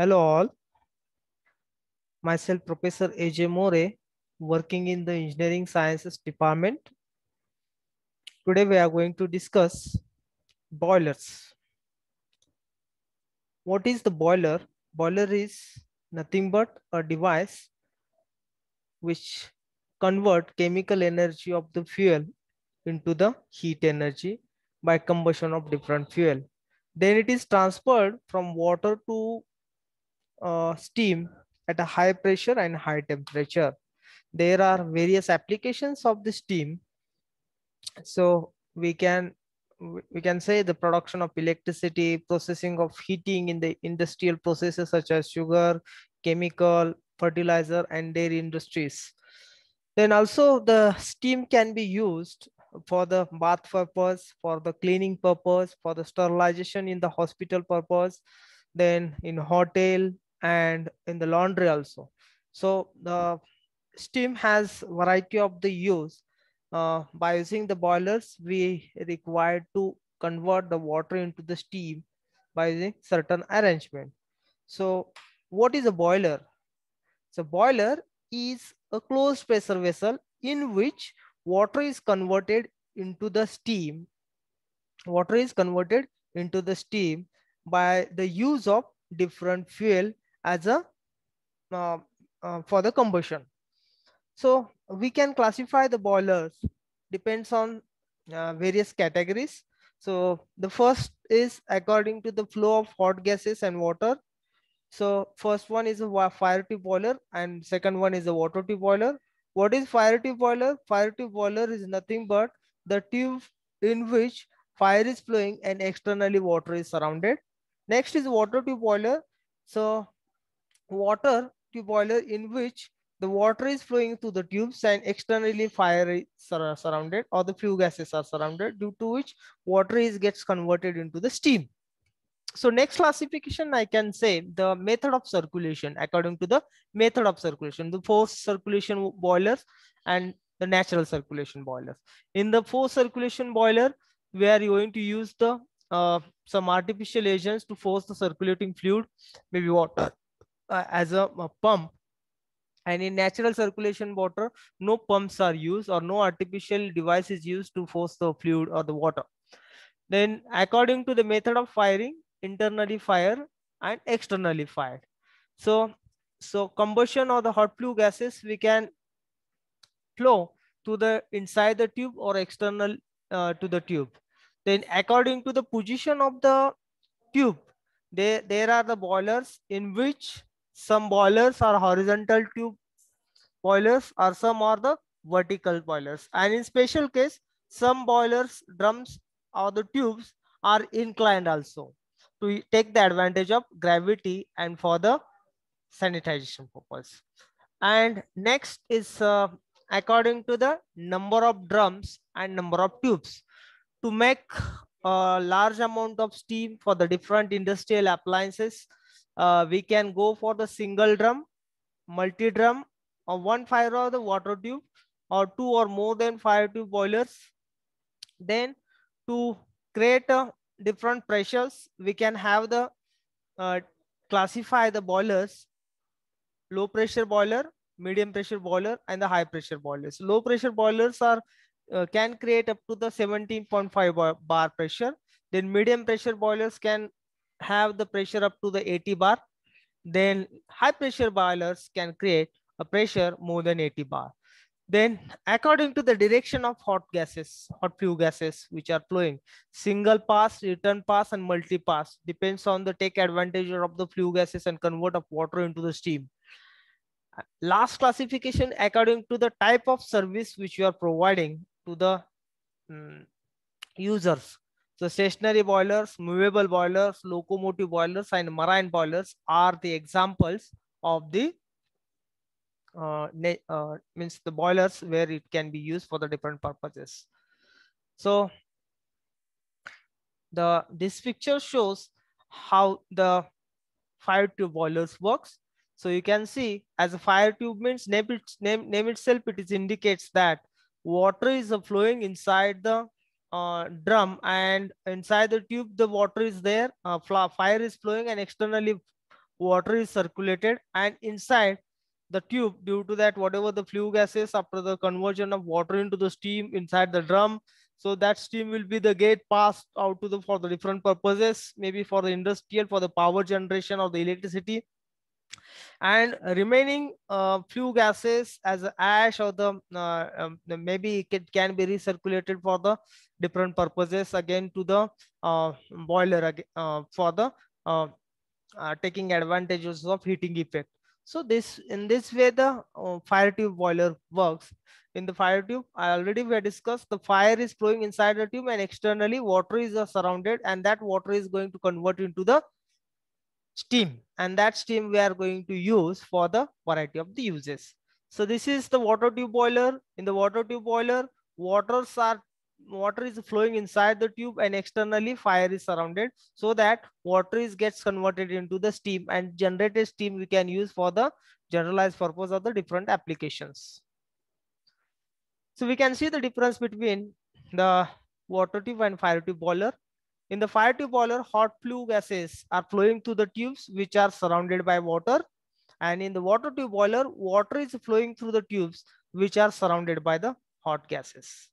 Hello all. Myself Professor AJ More working in the Engineering Sciences Department. Today we are going to discuss boilers. What is the boiler? Boiler is nothing but a device which convert chemical energy of the fuel into the heat energy by combustion of different fuel. Then it is transferred from water to uh, steam at a high pressure and high temperature. There are various applications of the steam. So we can we can say the production of electricity, processing of heating in the industrial processes such as sugar, chemical, fertilizer, and dairy industries. Then also the steam can be used for the bath purpose, for the cleaning purpose, for the sterilization in the hospital purpose, then in hotel, and in the laundry also. So the steam has variety of the use. Uh, by using the boilers, we require to convert the water into the steam by using certain arrangement. So what is a boiler? So boiler is a closed pressure vessel in which water is converted into the steam. Water is converted into the steam by the use of different fuel as a uh, uh, for the combustion. So we can classify the boilers depends on uh, various categories. So the first is according to the flow of hot gases and water. So first one is a fire tube boiler and second one is a water tube boiler. What is fire tube boiler? Fire tube boiler is nothing but the tube in which fire is flowing and externally water is surrounded. Next is water tube boiler. So water tube boiler in which the water is flowing through the tubes and externally fire is surrounded or the flue gases are surrounded due to which water is gets converted into the steam. So next classification, I can say the method of circulation according to the method of circulation, the forced circulation boilers and the natural circulation boilers. In the forced circulation boiler, we are going to use the uh, some artificial agents to force the circulating fluid, maybe water uh, as a, a, pump and in natural circulation water no pumps are used or no artificial device is used to force the fluid or the water then according to the method of firing internally fired and externally fired so so combustion or the hot flue gases we can flow to the inside the tube or external uh, to the tube then according to the position of the tube there there are the boilers in which some boilers are horizontal tube boilers or some are the vertical boilers. And in special case, some boilers, drums or the tubes are inclined also to take the advantage of gravity and for the sanitization purpose. And next is uh, according to the number of drums and number of tubes. To make a large amount of steam for the different industrial appliances, uh, we can go for the single drum, multi drum, or one fire of the water tube, or two or more than fire tube boilers. Then to create uh, different pressures, we can have the uh, classify the boilers, low pressure boiler, medium pressure boiler, and the high pressure boilers. Low pressure boilers are uh, can create up to the 17.5 bar, bar pressure. Then medium pressure boilers can have the pressure up to the 80 bar, then high pressure boilers can create a pressure more than 80 bar. Then according to the direction of hot gases, hot flue gases, which are flowing, single pass, return pass and multi-pass depends on the take advantage of the flue gases and convert of water into the steam. Last classification according to the type of service which you are providing to the um, users so stationary boilers, movable boilers, locomotive boilers and marine boilers are the examples of the uh, uh, means the boilers where it can be used for the different purposes. So the this picture shows how the fire tube boilers works. So you can see as a fire tube means name, it, name, name itself, it is indicates that water is flowing inside the uh, drum and inside the tube the water is there uh, fire is flowing and externally water is circulated and inside the tube due to that whatever the flue gases after the conversion of water into the steam inside the drum so that steam will be the gate passed out to the for the different purposes maybe for the industrial for the power generation or the electricity and remaining uh, few gases as ash or the, uh, um, maybe it can be recirculated for the different purposes again to the uh, boiler uh, for the uh, uh, taking advantages of heating effect so this in this way the uh, fire tube boiler works in the fire tube i already we discussed the fire is flowing inside the tube and externally water is uh, surrounded and that water is going to convert into the steam and that steam we are going to use for the variety of the uses. So this is the water tube boiler. In the water tube boiler, waters are water is flowing inside the tube and externally fire is surrounded so that water is gets converted into the steam and generated steam we can use for the generalized purpose of the different applications. So we can see the difference between the water tube and fire tube boiler. In the fire tube boiler, hot flue gases are flowing through the tubes which are surrounded by water. And in the water tube boiler, water is flowing through the tubes which are surrounded by the hot gases.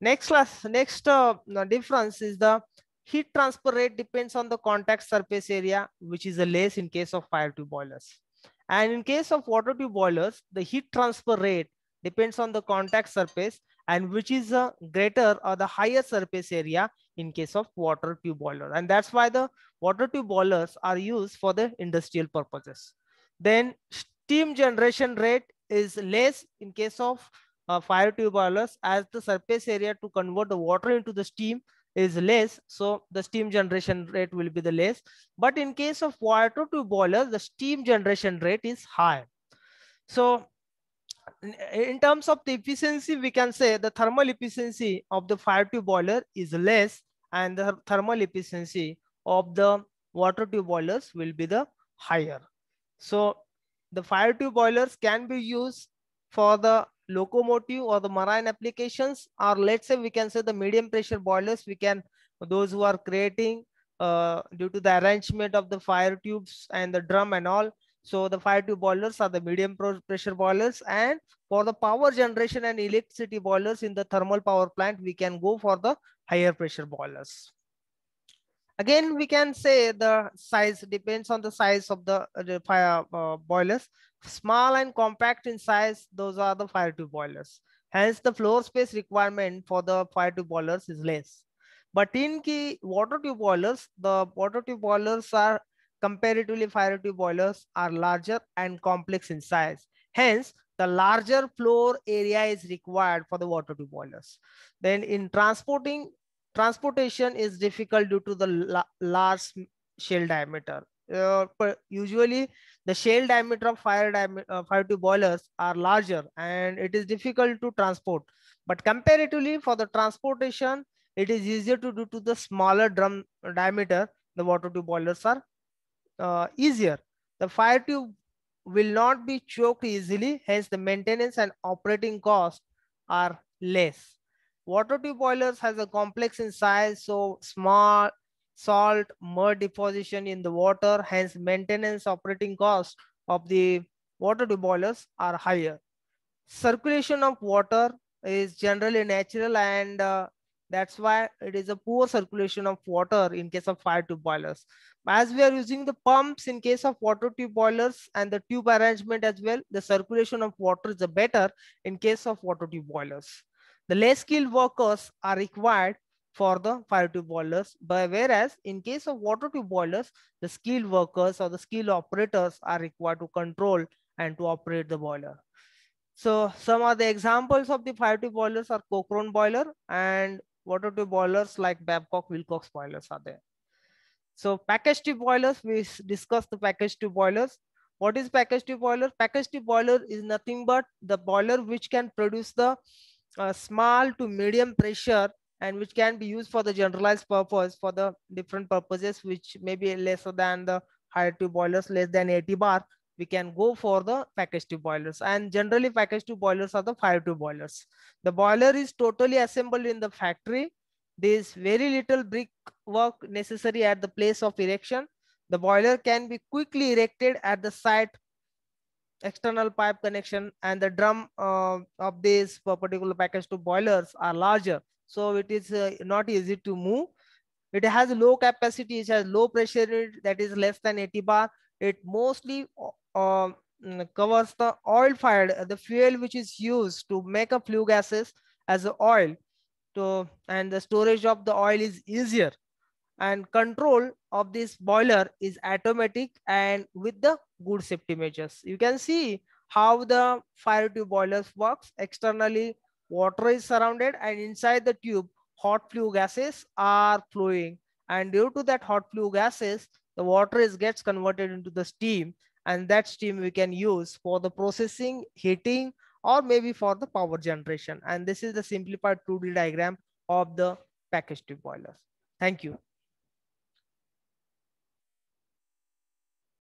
Next class, next uh, difference is the heat transfer rate depends on the contact surface area, which is less in case of fire tube boilers. And in case of water tube boilers, the heat transfer rate depends on the contact surface and which is a uh, greater or the higher surface area in case of water tube boiler. And that's why the water tube boilers are used for the industrial purposes. Then steam generation rate is less in case of uh, fire tube boilers as the surface area to convert the water into the steam is less. So the steam generation rate will be the less. But in case of water tube boilers, the steam generation rate is high. So in terms of the efficiency, we can say the thermal efficiency of the fire tube boiler is less and the thermal efficiency of the water tube boilers will be the higher. So the fire tube boilers can be used for the locomotive or the marine applications or let's say we can say the medium pressure boilers we can those who are creating uh, due to the arrangement of the fire tubes and the drum and all so the fire tube boilers are the medium pressure boilers and for the power generation and electricity boilers in the thermal power plant, we can go for the higher pressure boilers. Again, we can say the size depends on the size of the, uh, the fire uh, boilers. Small and compact in size, those are the fire tube boilers. Hence, the floor space requirement for the fire tube boilers is less. But in key water tube boilers, the water tube boilers are comparatively fire tube boilers are larger and complex in size. Hence, the larger floor area is required for the water tube boilers. Then in transporting, transportation is difficult due to the large shell diameter. Uh, usually the shell diameter of fire, diameter, uh, fire tube boilers are larger and it is difficult to transport. But comparatively for the transportation, it is easier to do to the smaller drum diameter, the water tube boilers are uh, easier. The fire tube will not be choked easily, hence the maintenance and operating costs are less. Water tube boilers has a complex in size, so small salt, mud deposition in the water, hence maintenance operating costs of the water tube boilers are higher. Circulation of water is generally natural and uh, that's why it is a poor circulation of water in case of fire tube boilers. As we are using the pumps in case of water tube boilers and the tube arrangement as well, the circulation of water is better in case of water tube boilers. The less skilled workers are required for the fire tube boilers, but whereas in case of water tube boilers, the skilled workers or the skilled operators are required to control and to operate the boiler. So some of the examples of the fire tube boilers are Cochrane boiler and water tube boilers like Babcock Wilcox boilers are there. So package tube boilers, we discussed the package tube boilers. What is package tube boiler? Package tube boiler is nothing but the boiler which can produce the uh, small to medium pressure and which can be used for the generalized purpose for the different purposes which may be lesser than the higher tube boilers less than 80 bar we can go for the package two boilers and generally package two boilers are the fire tube boilers. The boiler is totally assembled in the factory. There is very little brick work necessary at the place of erection. The boiler can be quickly erected at the site external pipe connection and the drum uh, of these particular package two boilers are larger. So it is uh, not easy to move. It has low capacity, it has low pressure that is less than 80 bar. It mostly uh, covers the oil fired, uh, the fuel which is used to make a flue gases as oil. To, and the storage of the oil is easier. And control of this boiler is automatic and with the good safety measures. You can see how the fire tube boilers works. Externally, water is surrounded and inside the tube, hot flue gases are flowing. And due to that hot flue gases, the water is gets converted into the steam and that steam we can use for the processing, heating, or maybe for the power generation. And this is the simplified 2D diagram of the package tube boilers. Thank you.